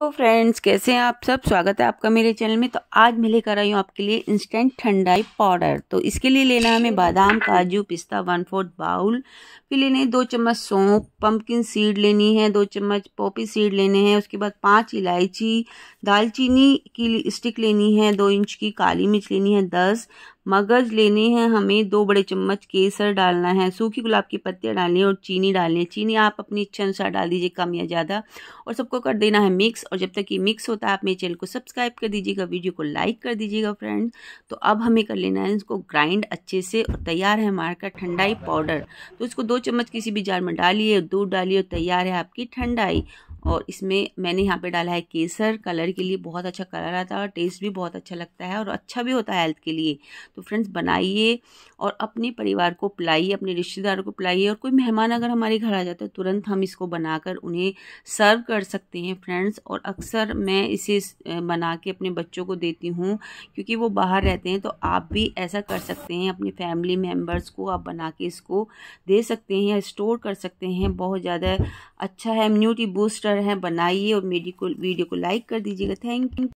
तो फ्रेंड्स कैसे हैं आप सब स्वागत है आपका मेरे चैनल में तो आज मैं लेकर आई हूँ आपके लिए इंस्टेंट ठंडाई पाउडर तो इसके लिए लेना है हमें बादाम काजू पिस्ता वन फोर्थ बाउल फिर लेने दो चम्मच सौंप पम्पकिन सीड लेनी है दो चम्मच पोपी सीड लेने हैं उसके बाद पांच इलायची दालचीनी की स्टिक लेनी है दो इंच की काली मिर्च लेनी है दस मगज लेने हैं हमें दो बड़े चम्मच केसर डालना है सूखी गुलाब की पत्तियाँ डालनी है और चीनी डालनी है चीनी आप अपनी इच्छा अनुसार डाल दीजिए कम या ज़्यादा और सबको कर देना है मिक्स और जब तक ये मिक्स होता है आप मेरे चैनल को सब्सक्राइब कर दीजिएगा वीडियो को लाइक कर दीजिएगा फ्रेंड्स तो अब हमें कर लेना है इसको ग्राइंड अच्छे से और तैयार है हमारे का ठंडाई पाउडर तो इसको दो चम्मच किसी भी जार में डालिए दूध डालिए और तैयार है आपकी ठंडाई और इसमें मैंने यहाँ पे डाला है केसर कलर के लिए बहुत अच्छा कलर आता है और टेस्ट भी बहुत अच्छा लगता है और अच्छा भी होता है हेल्थ के लिए तो फ्रेंड्स बनाइए और अपने परिवार को पिलाइए अपने रिश्तेदारों को पिलाइए और कोई मेहमान अगर हमारे घर आ जाता है तुरंत हम इसको बनाकर उन्हें सर्व कर सकते हैं फ्रेंड्स और अक्सर मैं इसे बना के अपने बच्चों को देती हूँ क्योंकि वो बाहर रहते हैं तो आप भी ऐसा कर सकते हैं अपने फैमिली मेम्बर्स को आप बना के इसको दे सकते हैं या स्टोर कर सकते हैं बहुत ज़्यादा अच्छा है इम्यूनिटी बूस्टर हैं बनाइए और मेरी को वीडियो को लाइक कर दीजिएगा थैंक यू